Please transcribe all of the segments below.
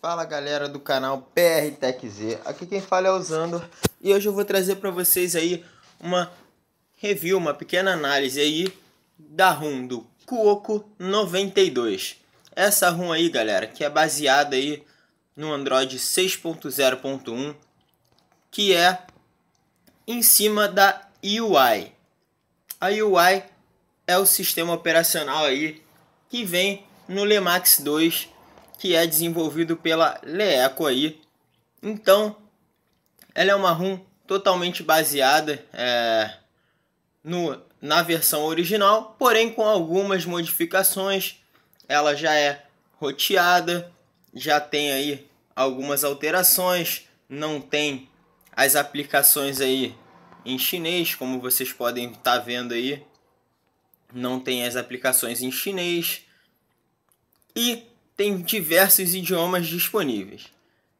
Fala galera do canal PR Z aqui quem fala é o Zando e hoje eu vou trazer para vocês aí uma review, uma pequena análise aí da ROM do Cuoco 92. Essa ROM aí galera, que é baseada aí no Android 6.0.1, que é em cima da UI. A UI é o sistema operacional aí que vem no Lemax 2 que é desenvolvido pela Leeco aí. Então, ela é uma ROM totalmente baseada é, no, na versão original, porém com algumas modificações. Ela já é roteada, já tem aí algumas alterações, não tem as aplicações aí em chinês, como vocês podem estar tá vendo aí, não tem as aplicações em chinês. E tem diversos idiomas disponíveis.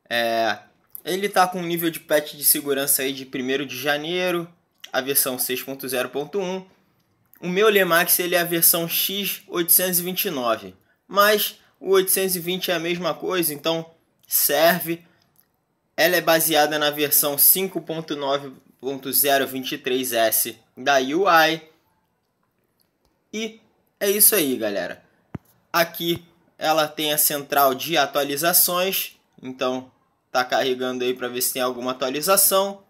É, ele está com um nível de patch de segurança aí de 1 de janeiro, a versão 6.0.1. O meu Lemax ele é a versão X829, mas o 820 é a mesma coisa, então serve. Ela é baseada na versão 5.9.023S da UI. E é isso aí, galera. Aqui ela tem a central de atualizações, então tá carregando aí para ver se tem alguma atualização.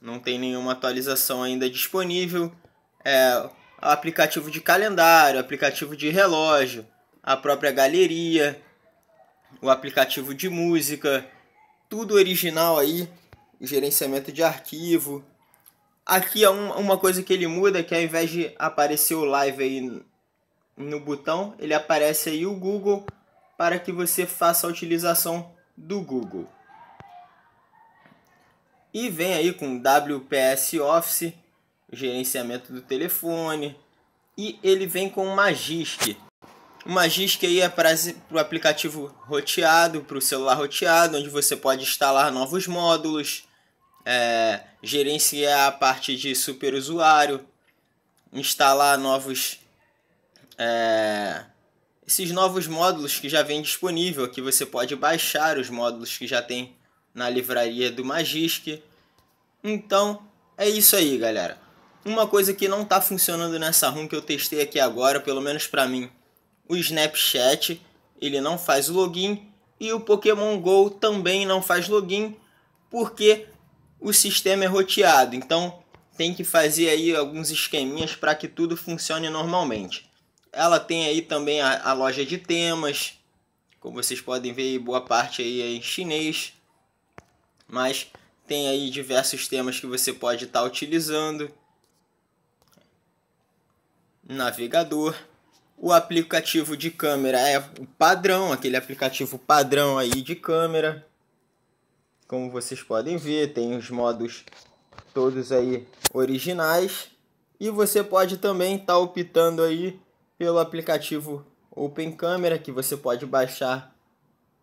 Não tem nenhuma atualização ainda disponível. É, aplicativo de calendário, aplicativo de relógio, a própria galeria, o aplicativo de música, tudo original aí, gerenciamento de arquivo. Aqui é uma coisa que ele muda, que ao invés de aparecer o live aí no botão, ele aparece aí o Google para que você faça a utilização do Google. E vem aí com WPS Office, gerenciamento do telefone, e ele vem com o Magisk. O Magisk aí é para o aplicativo roteado, para o celular roteado, onde você pode instalar novos módulos, é, gerenciar a parte de superusuário, instalar novos é, esses novos módulos que já vem disponível, que você pode baixar os módulos que já tem na livraria do Magisk. Então, é isso aí, galera. Uma coisa que não está funcionando nessa ROM que eu testei aqui agora, pelo menos para mim, o Snapchat, ele não faz o login e o Pokémon Go também não faz login porque o sistema é roteado. Então, tem que fazer aí alguns esqueminhas para que tudo funcione normalmente. Ela tem aí também a, a loja de temas, como vocês podem ver, boa parte aí é em chinês, mas tem aí diversos temas que você pode estar tá utilizando. Navegador, o aplicativo de câmera é o padrão, aquele aplicativo padrão aí de câmera. Como vocês podem ver, tem os modos todos aí originais. E você pode também estar tá optando aí pelo aplicativo Open Camera que você pode baixar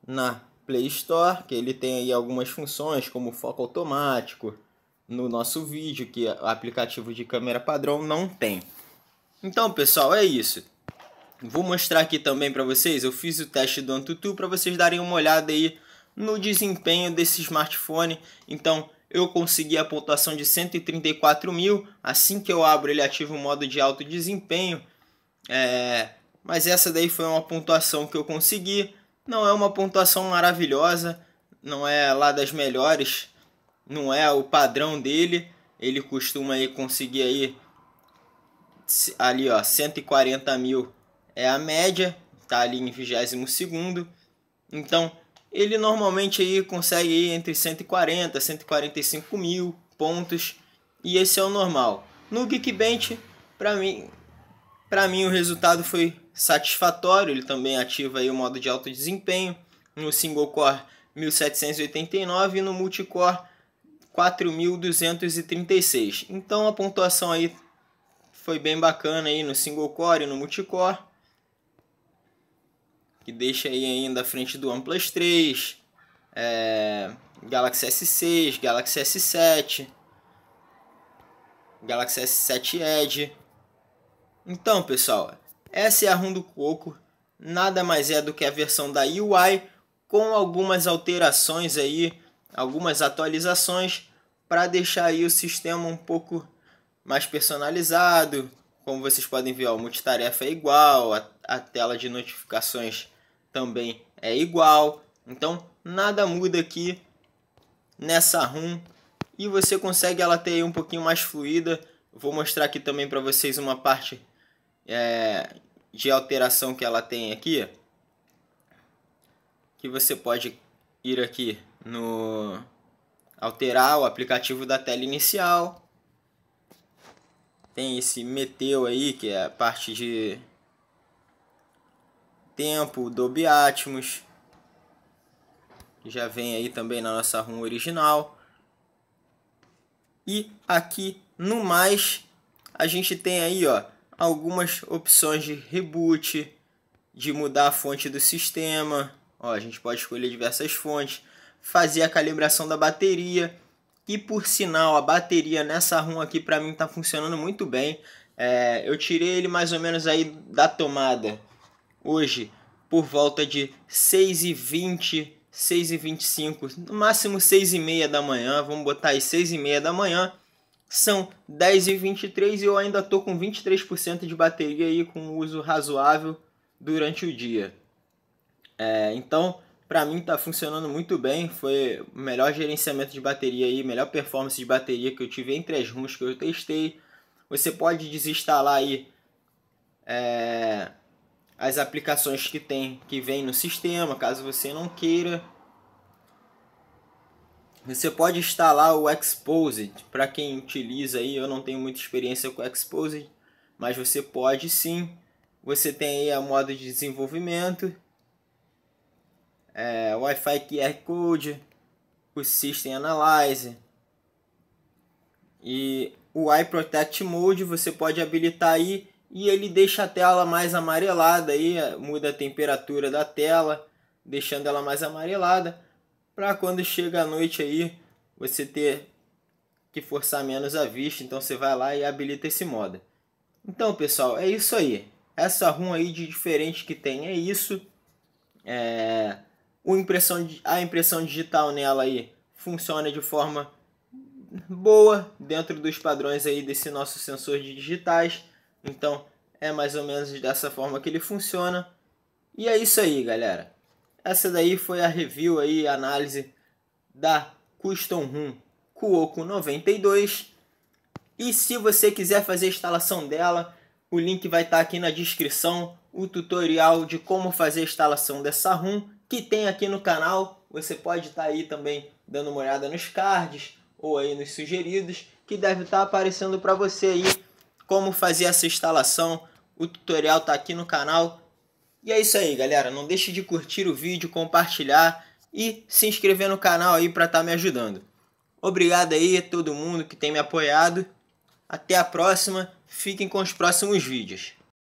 na Play Store, que ele tem aí algumas funções como foco automático no nosso vídeo, que o aplicativo de câmera padrão não tem. Então, pessoal, é isso. Vou mostrar aqui também para vocês, eu fiz o teste do AnTuTu para vocês darem uma olhada aí no desempenho desse smartphone. Então, eu consegui a pontuação de 134 mil. Assim que eu abro, ele ativa o modo de alto desempenho é, mas essa daí foi uma pontuação que eu consegui. Não é uma pontuação maravilhosa, não é lá das melhores, não é o padrão dele. Ele costuma aí conseguir aí ali ó, 140 mil é a média, tá ali em 22 segundo. Então ele normalmente aí consegue aí entre 140 145 mil pontos e esse é o normal. No Geekbench, para mim, para mim o resultado foi satisfatório, ele também ativa aí o modo de alto desempenho no single core 1789 e no multicore 4236. Então a pontuação aí foi bem bacana aí no single core e no multicore, que deixa aí ainda a frente do OnePlus 3, é, Galaxy S6, Galaxy S7, Galaxy S7 Edge. Então, pessoal, essa é a ROM do Coco, nada mais é do que a versão da UI com algumas alterações aí, algumas atualizações para deixar aí o sistema um pouco mais personalizado. Como vocês podem ver, ó, o multitarefa é igual, a, a tela de notificações também é igual. Então, nada muda aqui nessa ROM e você consegue ela ter um pouquinho mais fluida. Vou mostrar aqui também para vocês uma parte é, de alteração que ela tem aqui, que você pode ir aqui no alterar o aplicativo da tela inicial. Tem esse meteu aí, que é a parte de tempo, Dolby Atmos. Já vem aí também na nossa ROM original. E aqui no mais, a gente tem aí, ó, algumas opções de reboot, de mudar a fonte do sistema. Ó, a gente pode escolher diversas fontes, fazer a calibração da bateria. E por sinal, a bateria nessa ROM aqui para mim está funcionando muito bem. É, eu tirei ele mais ou menos aí da tomada hoje por volta de 6h20, 6h25, no máximo 6h30 da manhã. Vamos botar aí 6h30 da manhã. São 10 e 23 e eu ainda estou com 23% de bateria aí com uso razoável durante o dia. É, então, para mim está funcionando muito bem. Foi o melhor gerenciamento de bateria aí, melhor performance de bateria que eu tive entre as ROMs que eu testei. Você pode desinstalar aí é, as aplicações que tem que vem no sistema, caso você não queira. Você pode instalar o Exposed. Para quem utiliza aí, eu não tenho muita experiência com Exposed, mas você pode sim. Você tem aí a modo de desenvolvimento, é, Wi-Fi QR Code, o System Analyzer e o iProtect Mode. Você pode habilitar aí e ele deixa a tela mais amarelada aí, muda a temperatura da tela, deixando ela mais amarelada para quando chega a noite aí você ter que forçar menos a vista, então você vai lá e habilita esse modo. Então, pessoal, é isso aí. Essa RUM aí de diferente que tem é isso. É... O impressão, a impressão digital nela aí funciona de forma boa dentro dos padrões aí desse nosso sensor de digitais. Então, é mais ou menos dessa forma que ele funciona. E é isso aí, galera. Essa daí foi a review aí, a análise da Custom Room Cuoco 92. E se você quiser fazer a instalação dela, o link vai estar tá aqui na descrição, o tutorial de como fazer a instalação dessa ROM que tem aqui no canal. Você pode estar tá aí também dando uma olhada nos cards ou aí nos sugeridos, que deve estar tá aparecendo para você aí como fazer essa instalação. O tutorial está aqui no canal e é isso aí, galera. Não deixe de curtir o vídeo, compartilhar e se inscrever no canal aí para estar tá me ajudando. Obrigado aí a todo mundo que tem me apoiado. Até a próxima. Fiquem com os próximos vídeos.